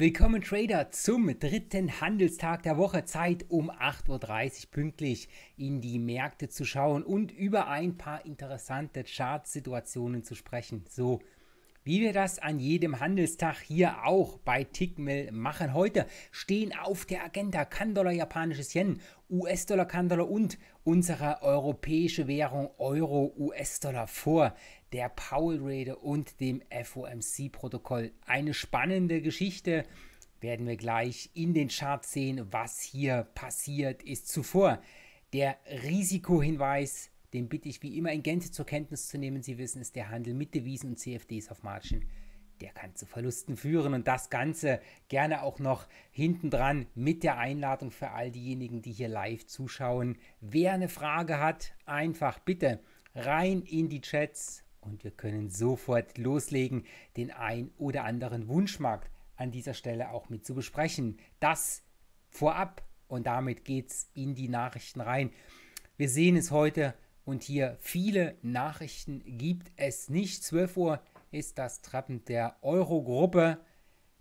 Willkommen Trader zum dritten Handelstag der Woche. Zeit um 8.30 Uhr pünktlich in die Märkte zu schauen und über ein paar interessante Chartsituationen zu sprechen. So wie wir das an jedem Handelstag hier auch bei Tickmill machen. Heute stehen auf der Agenda kan japanisches Yen, US-Dollar, kan und unsere europäische Währung Euro, US-Dollar vor der Powell-Rede und dem FOMC-Protokoll. Eine spannende Geschichte werden wir gleich in den Charts sehen, was hier passiert ist. Zuvor der Risikohinweis den bitte ich wie immer in Gänze zur Kenntnis zu nehmen. Sie wissen es, der Handel mit Devisen und CFDs auf Margen, der kann zu Verlusten führen. Und das Ganze gerne auch noch hintendran mit der Einladung für all diejenigen, die hier live zuschauen. Wer eine Frage hat, einfach bitte rein in die Chats und wir können sofort loslegen, den ein oder anderen Wunschmarkt an dieser Stelle auch mit zu besprechen. Das vorab und damit geht es in die Nachrichten rein. Wir sehen es heute und hier viele Nachrichten gibt es nicht. 12 Uhr ist das Treppen der Eurogruppe.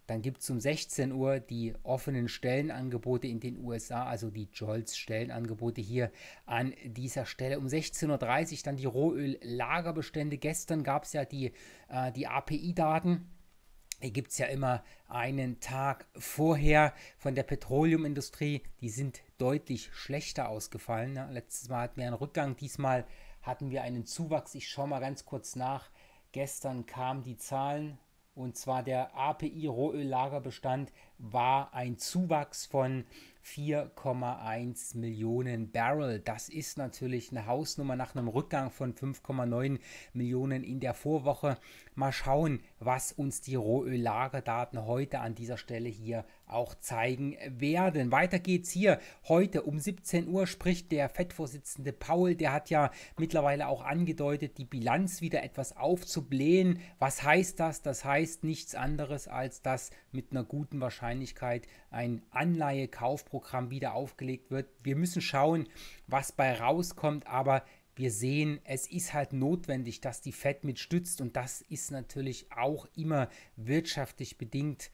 Dann gibt es um 16 Uhr die offenen Stellenangebote in den USA, also die jols stellenangebote hier an dieser Stelle. Um 16.30 Uhr dann die Rohöl-Lagerbestände. Gestern gab es ja die, äh, die API-Daten. Die gibt es ja immer einen Tag vorher von der Petroleumindustrie. Die sind deutlich schlechter ausgefallen. Ja, ne? letztes Mal hatten wir einen Rückgang, diesmal hatten wir einen Zuwachs. Ich schaue mal ganz kurz nach. Gestern kamen die Zahlen und zwar der API Rohöllagerbestand war ein Zuwachs von 4,1 Millionen Barrel. Das ist natürlich eine Hausnummer nach einem Rückgang von 5,9 Millionen in der Vorwoche. Mal schauen, was uns die Rohöllagerdaten heute an dieser Stelle hier auch zeigen werden. Weiter geht's hier. Heute um 17 Uhr spricht der FED-Vorsitzende Paul. Der hat ja mittlerweile auch angedeutet, die Bilanz wieder etwas aufzublähen. Was heißt das? Das heißt nichts anderes, als dass mit einer guten Wahrscheinlichkeit ein Anleihekaufprogramm wieder aufgelegt wird. Wir müssen schauen, was bei rauskommt, aber wir sehen, es ist halt notwendig, dass die Fed mitstützt und das ist natürlich auch immer wirtschaftlich bedingt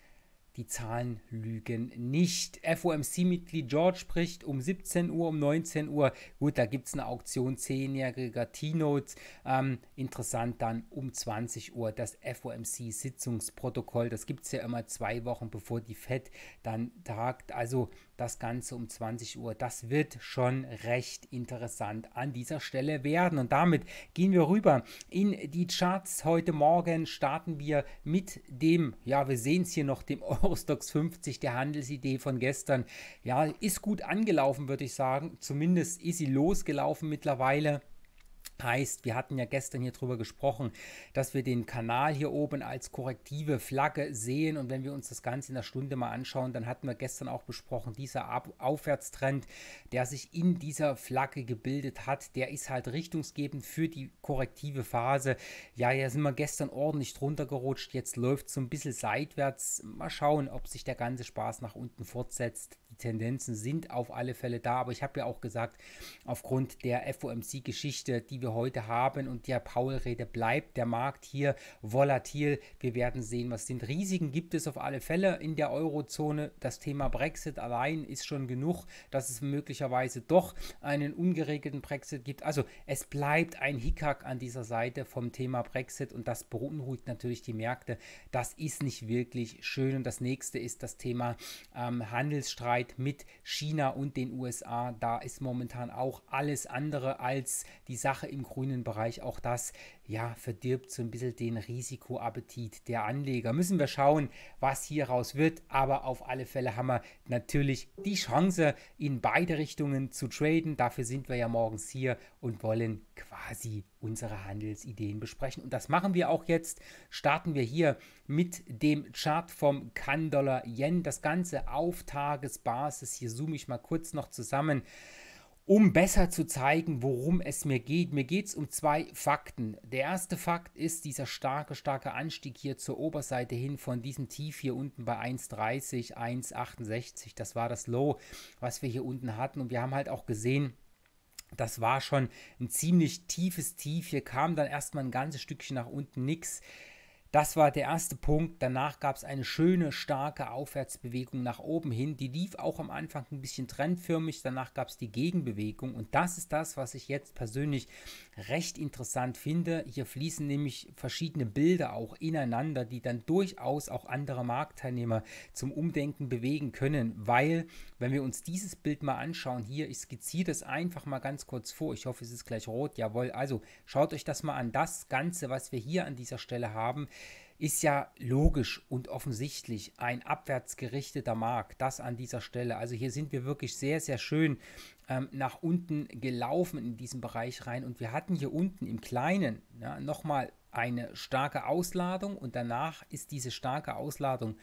die Zahlen lügen nicht. FOMC-Mitglied George spricht um 17 Uhr, um 19 Uhr. Gut, da gibt es eine Auktion zehnjähriger T-Notes. Ähm, interessant dann um 20 Uhr das FOMC-Sitzungsprotokoll. Das gibt es ja immer zwei Wochen, bevor die FED dann tagt. Also das Ganze um 20 Uhr. Das wird schon recht interessant an dieser Stelle werden. Und damit gehen wir rüber in die Charts. Heute Morgen starten wir mit dem, ja, wir sehen es hier noch, dem Eurostox 50, der Handelsidee von gestern. Ja, ist gut angelaufen, würde ich sagen. Zumindest ist sie losgelaufen mittlerweile. Heißt, wir hatten ja gestern hier drüber gesprochen, dass wir den Kanal hier oben als korrektive Flagge sehen. Und wenn wir uns das Ganze in der Stunde mal anschauen, dann hatten wir gestern auch besprochen, dieser Aufwärtstrend, der sich in dieser Flagge gebildet hat, der ist halt richtungsgebend für die korrektive Phase. Ja, hier sind wir gestern ordentlich drunter gerutscht. Jetzt läuft es so ein bisschen seitwärts. Mal schauen, ob sich der ganze Spaß nach unten fortsetzt die Tendenzen sind auf alle Fälle da. Aber ich habe ja auch gesagt, aufgrund der FOMC-Geschichte, die wir heute haben und der Paul-Rede bleibt der Markt hier volatil. Wir werden sehen, was sind. Risiken gibt es auf alle Fälle in der Eurozone. Das Thema Brexit allein ist schon genug, dass es möglicherweise doch einen ungeregelten Brexit gibt. Also es bleibt ein Hickhack an dieser Seite vom Thema Brexit und das beunruhigt natürlich die Märkte. Das ist nicht wirklich schön. Und das nächste ist das Thema ähm, Handelsstreit Zusammenarbeit mit China und den USA, da ist momentan auch alles andere als die Sache im grünen Bereich. Auch das ja, verdirbt so ein bisschen den Risikoappetit der Anleger. Müssen wir schauen, was hieraus wird, aber auf alle Fälle haben wir natürlich die Chance, in beide Richtungen zu traden. Dafür sind wir ja morgens hier und wollen quasi unsere Handelsideen besprechen. Und das machen wir auch jetzt. Starten wir hier mit dem Chart vom kann yen Das Ganze auf Tagesbasis. Hier zoome ich mal kurz noch zusammen um besser zu zeigen, worum es mir geht. Mir geht es um zwei Fakten. Der erste Fakt ist dieser starke, starke Anstieg hier zur Oberseite hin von diesem Tief hier unten bei 1,30, 1,68. Das war das Low, was wir hier unten hatten. Und wir haben halt auch gesehen, das war schon ein ziemlich tiefes Tief. Hier kam dann erstmal ein ganzes Stückchen nach unten nichts. Das war der erste Punkt. Danach gab es eine schöne, starke Aufwärtsbewegung nach oben hin. Die lief auch am Anfang ein bisschen trendförmig. Danach gab es die Gegenbewegung. Und das ist das, was ich jetzt persönlich recht interessant finde. Hier fließen nämlich verschiedene Bilder auch ineinander, die dann durchaus auch andere Marktteilnehmer zum Umdenken bewegen können. Weil, wenn wir uns dieses Bild mal anschauen, hier, ich skizziere das einfach mal ganz kurz vor. Ich hoffe, es ist gleich rot. Jawohl, also schaut euch das mal an. Das Ganze, was wir hier an dieser Stelle haben, ist ja logisch und offensichtlich ein abwärts gerichteter Markt, das an dieser Stelle. Also hier sind wir wirklich sehr, sehr schön ähm, nach unten gelaufen in diesen Bereich rein und wir hatten hier unten im Kleinen ja, nochmal eine starke Ausladung und danach ist diese starke Ausladung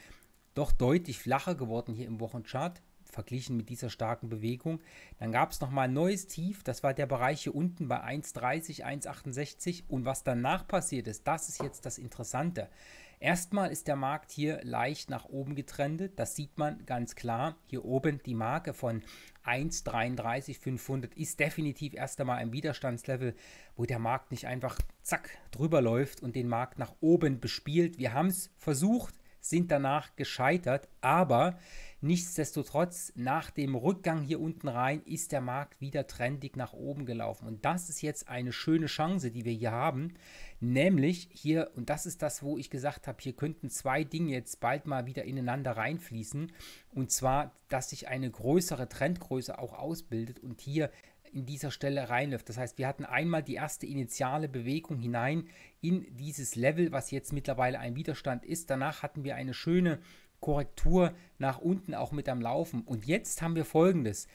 doch deutlich flacher geworden hier im Wochenchart verglichen mit dieser starken Bewegung. Dann gab es nochmal ein neues Tief, das war der Bereich hier unten bei 1,30, 1,68 und was danach passiert ist, das ist jetzt das Interessante. Erstmal ist der Markt hier leicht nach oben getrendet, das sieht man ganz klar. Hier oben die Marke von 1,33,500 ist definitiv erst einmal ein Widerstandslevel, wo der Markt nicht einfach zack drüber läuft und den Markt nach oben bespielt. Wir haben es versucht, sind danach gescheitert, aber nichtsdestotrotz, nach dem Rückgang hier unten rein ist der Markt wieder trendig nach oben gelaufen. Und das ist jetzt eine schöne Chance, die wir hier haben, nämlich hier, und das ist das, wo ich gesagt habe, hier könnten zwei Dinge jetzt bald mal wieder ineinander reinfließen. Und zwar, dass sich eine größere Trendgröße auch ausbildet und hier in dieser Stelle reinläuft. Das heißt, wir hatten einmal die erste initiale Bewegung hinein in dieses Level, was jetzt mittlerweile ein Widerstand ist. Danach hatten wir eine schöne Korrektur nach unten auch mit am Laufen. Und jetzt haben wir folgendes.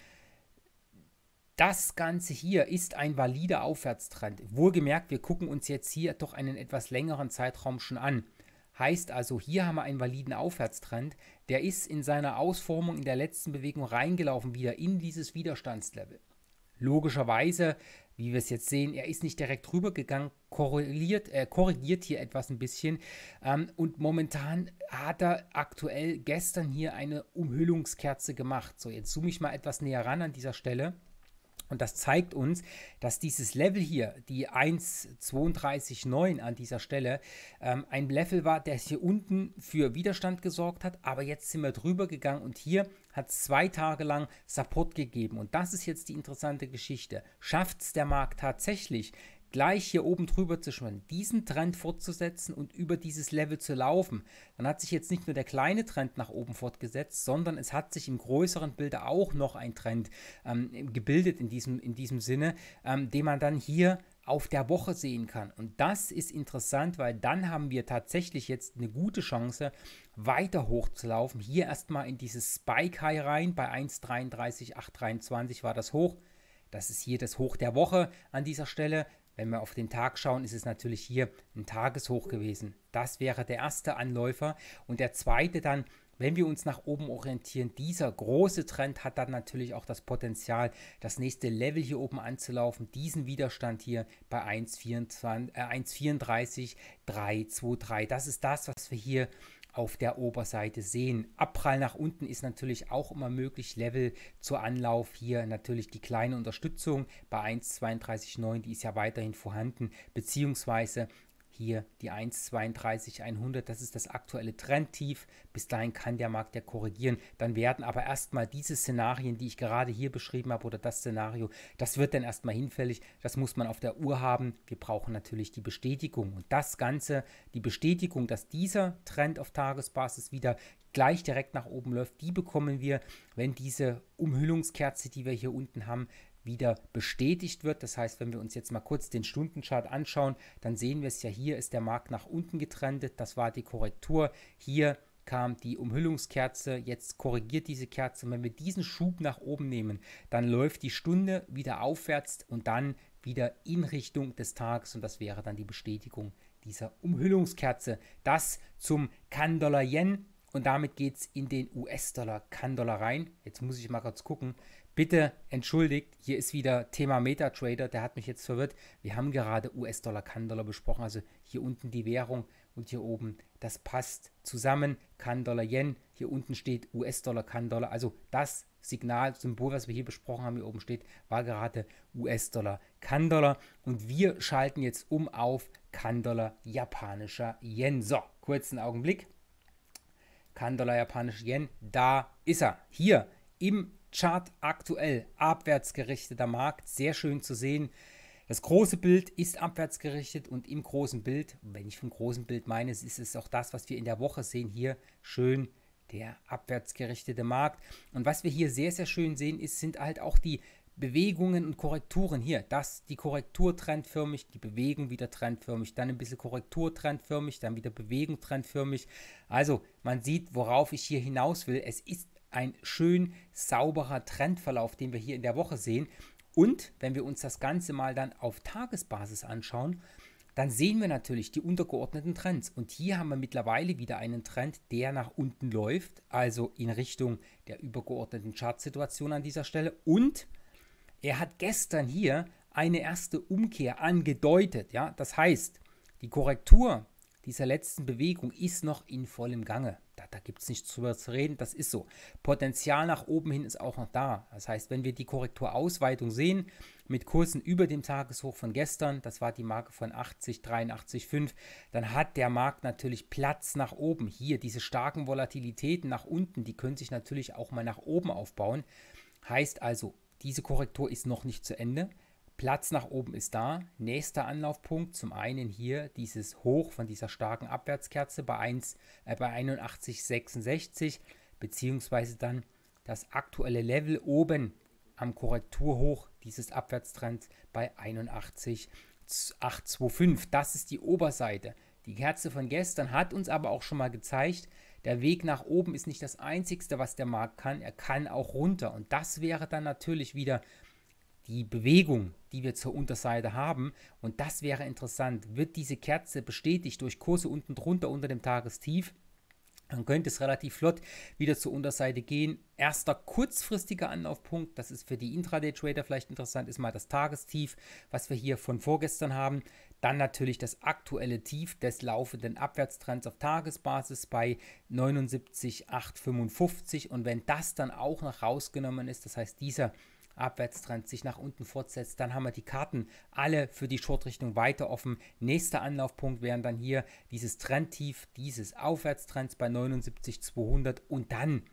Das Ganze hier ist ein valider Aufwärtstrend. Wohlgemerkt, wir gucken uns jetzt hier doch einen etwas längeren Zeitraum schon an. Heißt also, hier haben wir einen validen Aufwärtstrend. Der ist in seiner Ausformung in der letzten Bewegung reingelaufen wieder in dieses Widerstandslevel. Logischerweise, wie wir es jetzt sehen, er ist nicht direkt rübergegangen, korreliert, äh, korrigiert hier etwas ein bisschen. Ähm, und momentan hat er aktuell gestern hier eine Umhüllungskerze gemacht. So, jetzt zoome ich mal etwas näher ran an dieser Stelle. Und das zeigt uns, dass dieses Level hier, die 1,32,9 an dieser Stelle, ähm, ein Level war, der hier unten für Widerstand gesorgt hat. Aber jetzt sind wir drüber gegangen und hier hat es zwei Tage lang Support gegeben. Und das ist jetzt die interessante Geschichte. Schafft es der Markt tatsächlich gleich hier oben drüber zu schwimmen, diesen Trend fortzusetzen und über dieses Level zu laufen, dann hat sich jetzt nicht nur der kleine Trend nach oben fortgesetzt, sondern es hat sich im größeren Bilde auch noch ein Trend ähm, gebildet in diesem, in diesem Sinne, ähm, den man dann hier auf der Woche sehen kann. Und das ist interessant, weil dann haben wir tatsächlich jetzt eine gute Chance, weiter hoch zu laufen. Hier erstmal in dieses Spike High rein, bei 1,33, 8,23 war das hoch. Das ist hier das Hoch der Woche an dieser Stelle. Wenn wir auf den Tag schauen, ist es natürlich hier ein Tageshoch gewesen. Das wäre der erste Anläufer und der zweite dann wenn wir uns nach oben orientieren, dieser große Trend hat dann natürlich auch das Potenzial, das nächste Level hier oben anzulaufen, diesen Widerstand hier bei 1,34, äh 1,34, 323. Das ist das, was wir hier auf der Oberseite sehen. Abprall nach unten ist natürlich auch immer möglich. Level zur Anlauf hier natürlich die kleine Unterstützung bei 1,32,9, die ist ja weiterhin vorhanden, beziehungsweise hier die 1,32,100. Das ist das aktuelle Trendtief. Bis dahin kann der Markt ja korrigieren. Dann werden aber erstmal diese Szenarien, die ich gerade hier beschrieben habe, oder das Szenario, das wird dann erstmal hinfällig. Das muss man auf der Uhr haben. Wir brauchen natürlich die Bestätigung. Und das Ganze, die Bestätigung, dass dieser Trend auf Tagesbasis wieder gleich direkt nach oben läuft, die bekommen wir, wenn diese Umhüllungskerze, die wir hier unten haben, wieder bestätigt wird. Das heißt, wenn wir uns jetzt mal kurz den Stundenchart anschauen, dann sehen wir es ja hier ist der Markt nach unten getrendet. Das war die Korrektur. Hier kam die Umhüllungskerze, jetzt korrigiert diese Kerze. Und wenn wir diesen Schub nach oben nehmen, dann läuft die Stunde wieder aufwärts und dann wieder in Richtung des Tages und das wäre dann die Bestätigung dieser Umhüllungskerze. Das zum kan yen und damit geht es in den us dollar kan rein. Jetzt muss ich mal kurz gucken, Bitte entschuldigt, hier ist wieder Thema MetaTrader, der hat mich jetzt verwirrt. Wir haben gerade US-Dollar, kann besprochen, also hier unten die Währung und hier oben, das passt zusammen, kann Yen, hier unten steht US-Dollar, kann also das Signal, Symbol, was wir hier besprochen haben, hier oben steht, war gerade US-Dollar, kann und wir schalten jetzt um auf kann japanischer Yen. So, kurzen Augenblick. kann japanischer Yen, da ist er, hier im Chart aktuell abwärtsgerichteter Markt, sehr schön zu sehen. Das große Bild ist abwärtsgerichtet und im großen Bild, wenn ich vom großen Bild meine, ist es auch das, was wir in der Woche sehen, hier schön der abwärtsgerichtete Markt. Und was wir hier sehr, sehr schön sehen, ist, sind halt auch die Bewegungen und Korrekturen hier. Das, die Korrektur trendförmig, die Bewegung wieder trendförmig, dann ein bisschen Korrektur trendförmig, dann wieder Bewegung trendförmig. Also man sieht, worauf ich hier hinaus will. Es ist ein schön sauberer Trendverlauf, den wir hier in der Woche sehen. Und wenn wir uns das Ganze mal dann auf Tagesbasis anschauen, dann sehen wir natürlich die untergeordneten Trends. Und hier haben wir mittlerweile wieder einen Trend, der nach unten läuft, also in Richtung der übergeordneten Chartsituation an dieser Stelle. Und er hat gestern hier eine erste Umkehr angedeutet. Ja? Das heißt, die Korrektur dieser letzten Bewegung ist noch in vollem Gange da gibt es nichts drüber zu reden, das ist so. Potenzial nach oben hin ist auch noch da. Das heißt, wenn wir die Korrekturausweitung sehen, mit Kursen über dem Tageshoch von gestern, das war die Marke von 80, 83,5, dann hat der Markt natürlich Platz nach oben. Hier diese starken Volatilitäten nach unten, die können sich natürlich auch mal nach oben aufbauen. Heißt also, diese Korrektur ist noch nicht zu Ende. Platz nach oben ist da. Nächster Anlaufpunkt, zum einen hier dieses Hoch von dieser starken Abwärtskerze bei, äh, bei 81,66, beziehungsweise dann das aktuelle Level oben am Korrekturhoch dieses Abwärtstrends bei 81,825. Das ist die Oberseite. Die Kerze von gestern hat uns aber auch schon mal gezeigt, der Weg nach oben ist nicht das Einzigste, was der Markt kann. Er kann auch runter. Und das wäre dann natürlich wieder die Bewegung, die wir zur Unterseite haben. Und das wäre interessant. Wird diese Kerze bestätigt durch Kurse unten drunter unter dem Tagestief? Dann könnte es relativ flott wieder zur Unterseite gehen. Erster kurzfristiger Anlaufpunkt, das ist für die Intraday-Trader vielleicht interessant, ist mal das Tagestief, was wir hier von vorgestern haben. Dann natürlich das aktuelle Tief des laufenden Abwärtstrends auf Tagesbasis bei 79,855. Und wenn das dann auch noch rausgenommen ist, das heißt dieser Abwärtstrend sich nach unten fortsetzt, dann haben wir die Karten alle für die Shortrichtung weiter offen. Nächster Anlaufpunkt wären dann hier dieses Trendtief, dieses Aufwärtstrends bei 79,200 und dann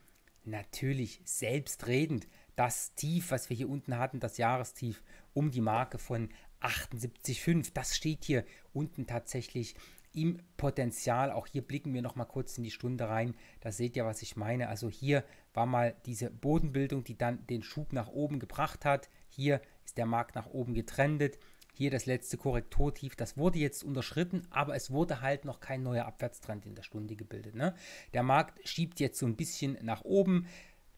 natürlich selbstredend das Tief, was wir hier unten hatten, das Jahrestief um die Marke von 78,5. Das steht hier unten tatsächlich im Potenzial. Auch hier blicken wir noch mal kurz in die Stunde rein. Da seht ihr, was ich meine. Also hier war mal diese Bodenbildung, die dann den Schub nach oben gebracht hat. Hier ist der Markt nach oben getrendet. Hier das letzte Korrekturtief, das wurde jetzt unterschritten, aber es wurde halt noch kein neuer Abwärtstrend in der Stunde gebildet. Ne? Der Markt schiebt jetzt so ein bisschen nach oben.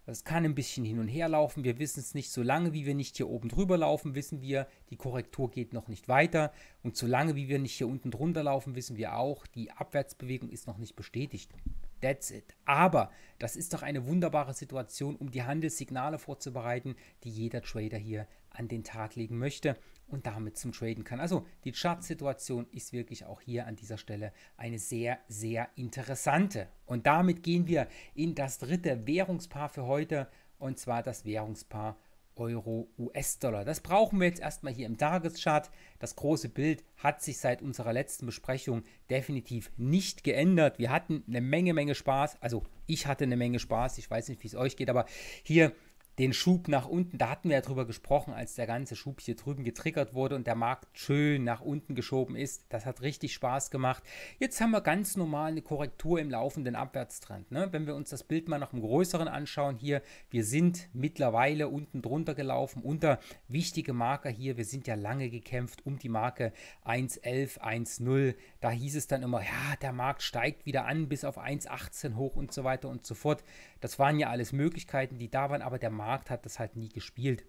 Das kann ein bisschen hin und her laufen. Wir wissen es nicht. Solange wie wir nicht hier oben drüber laufen, wissen wir, die Korrektur geht noch nicht weiter. Und solange wie wir nicht hier unten drunter laufen, wissen wir auch, die Abwärtsbewegung ist noch nicht bestätigt. That's it. Aber das ist doch eine wunderbare Situation, um die Handelssignale vorzubereiten, die jeder Trader hier an den Tag legen möchte und damit zum Traden kann. Also die Chart-Situation ist wirklich auch hier an dieser Stelle eine sehr, sehr interessante. Und damit gehen wir in das dritte Währungspaar für heute und zwar das Währungspaar Euro US-Dollar. Das brauchen wir jetzt erstmal hier im Tageschart. Das große Bild hat sich seit unserer letzten Besprechung definitiv nicht geändert. Wir hatten eine Menge, Menge Spaß. Also ich hatte eine Menge Spaß. Ich weiß nicht, wie es euch geht, aber hier den Schub nach unten, da hatten wir ja drüber gesprochen, als der ganze Schub hier drüben getriggert wurde und der Markt schön nach unten geschoben ist. Das hat richtig Spaß gemacht. Jetzt haben wir ganz normal eine Korrektur im laufenden Abwärtstrend. Ne? Wenn wir uns das Bild mal noch im größeren anschauen hier, wir sind mittlerweile unten drunter gelaufen, unter wichtige Marker hier. Wir sind ja lange gekämpft um die Marke 1.11, 1.0. Da hieß es dann immer, ja, der Markt steigt wieder an bis auf 1.18 hoch und so weiter und so fort. Das waren ja alles Möglichkeiten, die da waren, aber der Markt Markt hat das halt nie gespielt.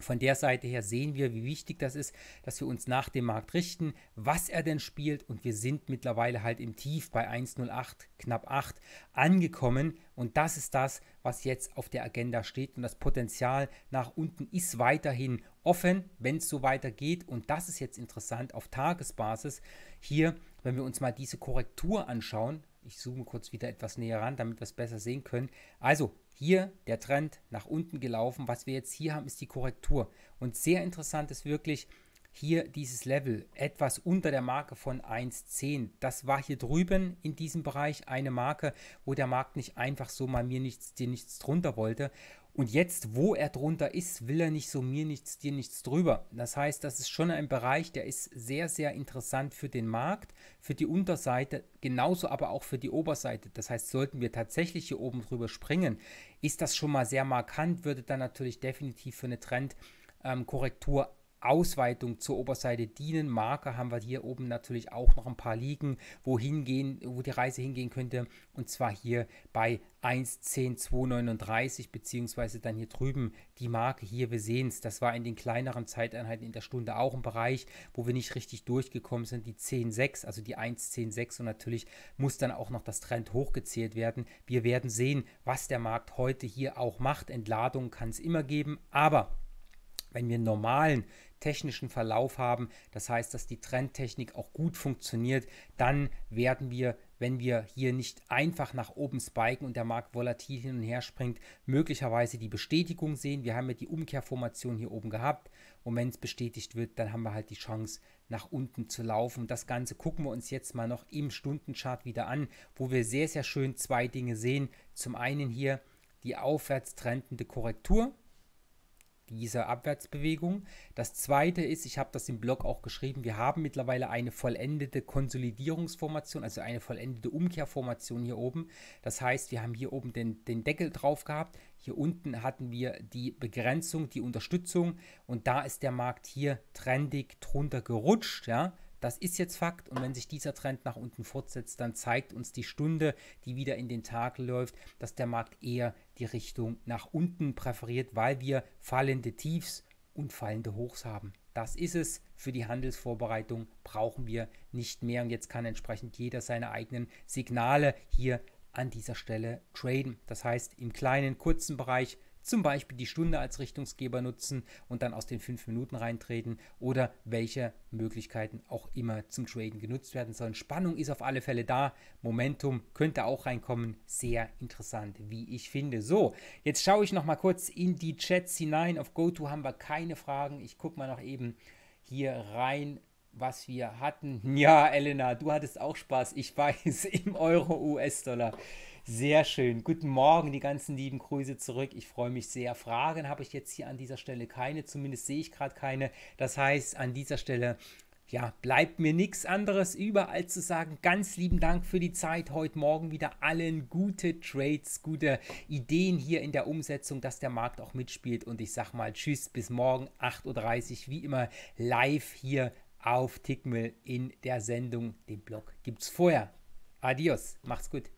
Von der Seite her sehen wir, wie wichtig das ist, dass wir uns nach dem Markt richten, was er denn spielt. Und wir sind mittlerweile halt im Tief bei 1,08, knapp 8 angekommen. Und das ist das, was jetzt auf der Agenda steht. Und das Potenzial nach unten ist weiterhin offen, wenn es so weitergeht. Und das ist jetzt interessant auf Tagesbasis. Hier, wenn wir uns mal diese Korrektur anschauen, ich zoome kurz wieder etwas näher ran, damit wir es besser sehen können. Also hier der Trend nach unten gelaufen. Was wir jetzt hier haben, ist die Korrektur. Und sehr interessant ist wirklich hier dieses Level etwas unter der Marke von 1,10. Das war hier drüben in diesem Bereich eine Marke, wo der Markt nicht einfach so mal mir nichts, dir nichts drunter wollte. Und jetzt, wo er drunter ist, will er nicht so mir nichts, dir nichts drüber. Das heißt, das ist schon ein Bereich, der ist sehr, sehr interessant für den Markt, für die Unterseite, genauso aber auch für die Oberseite. Das heißt, sollten wir tatsächlich hier oben drüber springen, ist das schon mal sehr markant, würde dann natürlich definitiv für eine Trendkorrektur ähm, Ausweitung zur Oberseite dienen. Marker haben wir hier oben natürlich auch noch ein paar liegen, wohin gehen, wo die Reise hingehen könnte. Und zwar hier bei 1.10.239 beziehungsweise dann hier drüben die Marke hier, wir sehen es, das war in den kleineren Zeiteinheiten in der Stunde auch ein Bereich, wo wir nicht richtig durchgekommen sind, die 10.6, also die 1.10.6 und natürlich muss dann auch noch das Trend hochgezählt werden. Wir werden sehen, was der Markt heute hier auch macht. Entladungen kann es immer geben, aber wenn wir einen normalen technischen Verlauf haben, das heißt, dass die Trendtechnik auch gut funktioniert, dann werden wir, wenn wir hier nicht einfach nach oben spiken und der Markt volatil hin und her springt, möglicherweise die Bestätigung sehen. Wir haben ja die Umkehrformation hier oben gehabt und wenn es bestätigt wird, dann haben wir halt die Chance, nach unten zu laufen. Das Ganze gucken wir uns jetzt mal noch im Stundenchart wieder an, wo wir sehr, sehr schön zwei Dinge sehen. Zum einen hier die aufwärts trendende Korrektur dieser Abwärtsbewegung. Das zweite ist, ich habe das im Blog auch geschrieben, wir haben mittlerweile eine vollendete Konsolidierungsformation, also eine vollendete Umkehrformation hier oben. Das heißt, wir haben hier oben den, den Deckel drauf gehabt, hier unten hatten wir die Begrenzung, die Unterstützung und da ist der Markt hier trendig drunter gerutscht, ja. Das ist jetzt Fakt und wenn sich dieser Trend nach unten fortsetzt, dann zeigt uns die Stunde, die wieder in den Tag läuft, dass der Markt eher die Richtung nach unten präferiert, weil wir fallende Tiefs und fallende Hochs haben. Das ist es für die Handelsvorbereitung, brauchen wir nicht mehr. Und jetzt kann entsprechend jeder seine eigenen Signale hier an dieser Stelle traden. Das heißt, im kleinen, kurzen Bereich zum Beispiel die Stunde als Richtungsgeber nutzen und dann aus den fünf Minuten reintreten oder welche Möglichkeiten auch immer zum Traden genutzt werden sollen. Spannung ist auf alle Fälle da, Momentum könnte auch reinkommen, sehr interessant, wie ich finde. So, jetzt schaue ich noch mal kurz in die Chats hinein. Auf GoTo haben wir keine Fragen. Ich gucke mal noch eben hier rein was wir hatten. Ja, Elena, du hattest auch Spaß, ich weiß, im Euro US-Dollar. Sehr schön. Guten Morgen, die ganzen lieben Grüße zurück. Ich freue mich sehr. Fragen habe ich jetzt hier an dieser Stelle keine, zumindest sehe ich gerade keine. Das heißt, an dieser Stelle ja, bleibt mir nichts anderes über, als zu sagen, ganz lieben Dank für die Zeit heute Morgen wieder allen. Gute Trades, gute Ideen hier in der Umsetzung, dass der Markt auch mitspielt. Und ich sage mal Tschüss, bis morgen 8.30 Uhr, wie immer live hier auf Tickmill in der Sendung. Den Blog gibt es vorher. Adios, macht's gut.